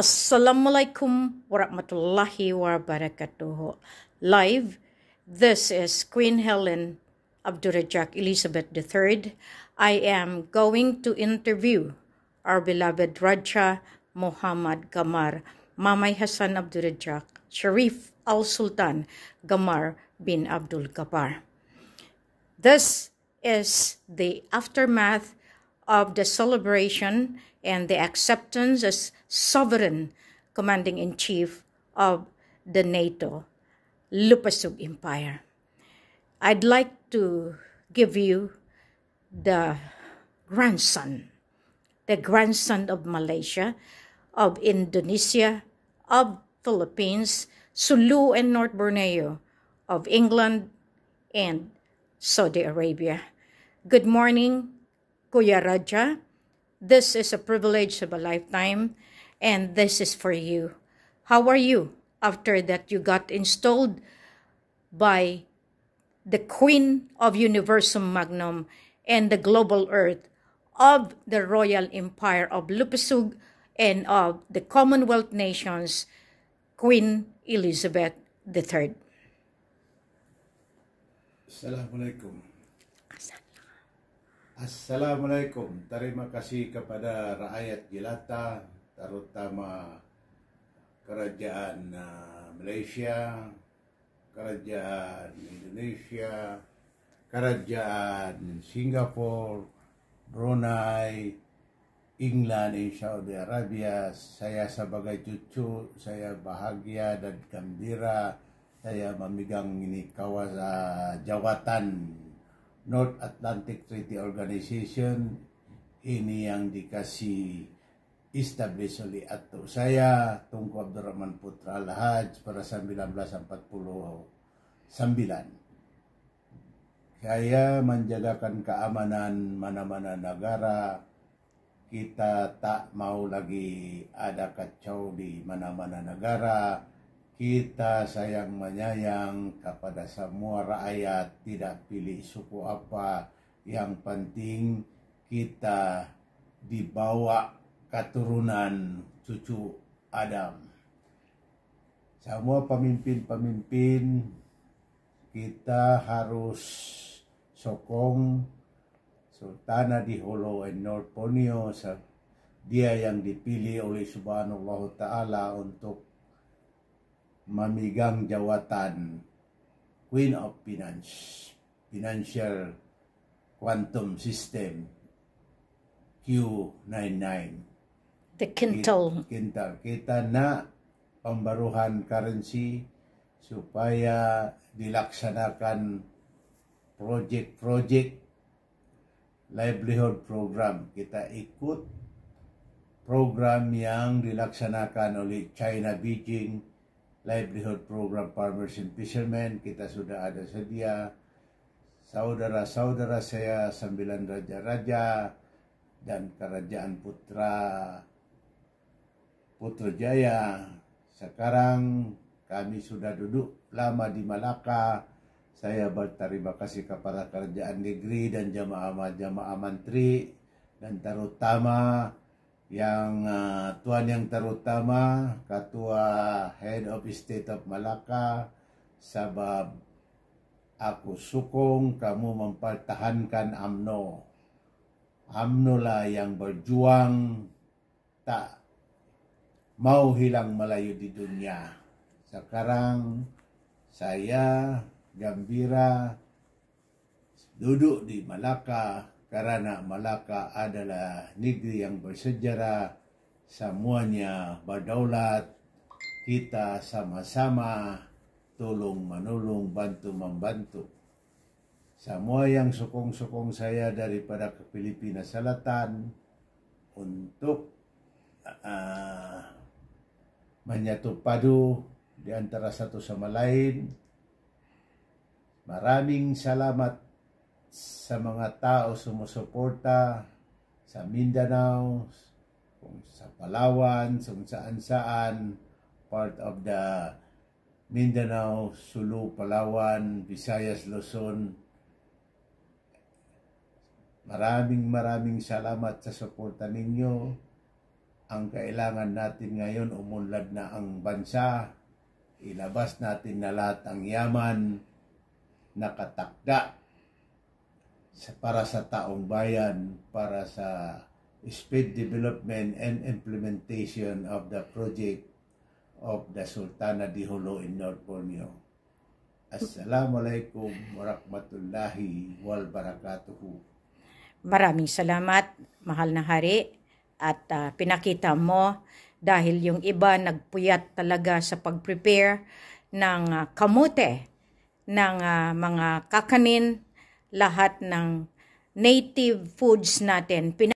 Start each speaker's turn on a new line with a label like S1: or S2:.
S1: Assalamualaikum warahmatullahi wabarakatuh. Live, this is Queen Helen Abdurajak Elizabeth III. I am going to interview our beloved Raja Muhammad Gamar, Mamay Hassan Abdurajak, Sharif Al Sultan Gamar bin Abdul Ghaffar. This is the aftermath of the celebration and the acceptance as sovereign commanding in chief of the NATO Lupasug Empire. I'd like to give you the grandson, the grandson of Malaysia, of Indonesia, of Philippines, Sulu and North Borneo, of England and Saudi Arabia. Good morning Kuya Raja, this is a privilege of a lifetime, and this is for you. How are you after that you got installed by the Queen of Universum Magnum and the global earth of the Royal Empire of Lupusug and of the Commonwealth Nations, Queen Elizabeth III.
S2: Assalamu Assalamualaikum. Terima kasih kepada rakyat jelata, terutama kerajaan uh, Malaysia, kerajaan Indonesia, kerajaan Singapura, Brunei, England dan Saudi Arabia. Saya sebagai cucu, saya bahagia dan gembira saya memegang ini kawasan jawatan North Atlantic Treaty Organization ini yang dikasih establish oleh Atto saya Tunku Abdurrahman Putra al hajj pada 1949 saya menjagakan keamanan mana-mana negara kita tak mau lagi ada kacau di mana-mana negara kita sayang menyayang kepada semua rakyat, tidak pilih suku apa. Yang penting kita dibawa keturunan cucu Adam. Semua pemimpin-pemimpin kita harus sokong Sultana di Hulu and Dia yang dipilih oleh Subhanallah Ta'ala untuk Mamigang Jawatan, Queen of Finance, Financial Quantum System, Q99.
S1: The Quintal.
S2: Quintal. Kita na pambaruhan currency supaya dilaksanakan project-project livelihood program. Kita ikut program yang dilaksanakan oleh China Beijing livelihood program farmers and fishermen kita sudah ada sedia saudara-saudara saya sembilan raja-raja dan kerajaan putra putrajaya sekarang kami sudah duduk lama di Malaka saya berterima kasih kepada kerajaan negeri dan jamaah-jamaah menteri dan terutama yang uh, Tuan yang terutama Ketua Head of State of Malaka, sebab aku sokong kamu mempertahankan AMNO. AMNO lah yang berjuang tak mau hilang Melayu di dunia. Sekarang saya gembira duduk di Malaka karena Malaka adalah negeri yang bersejarah, semuanya berdaulat, kita sama-sama tolong menolong, bantu membantu. Semua yang sokong-sokong saya daripada ke Filipina Selatan untuk uh, menyatu padu di antara satu sama lain. Maraming salamat sa mga tao sumusuporta sa Mindanao, kung sa Palawan, kung saan-saan, part of the Mindanao, Sulu, Palawan, Visayas, Luzon. Maraming maraming salamat sa suporta ninyo. Ang kailangan natin ngayon, umunlad na ang bansa. Ilabas natin na lahat ang yaman na katakda para sa taong bayan, para sa speed development and implementation of the project of the Sultana di Holo in North Borneo. Assalamualaikum warahmatullahi wabarakatuh.
S1: Maraming salamat, mahal na hari, at uh, pinakita mo dahil yung iba nagpuyat talaga sa pag-prepare ng uh, kamote ng uh, mga kakanin lahat ng native foods natin. Pina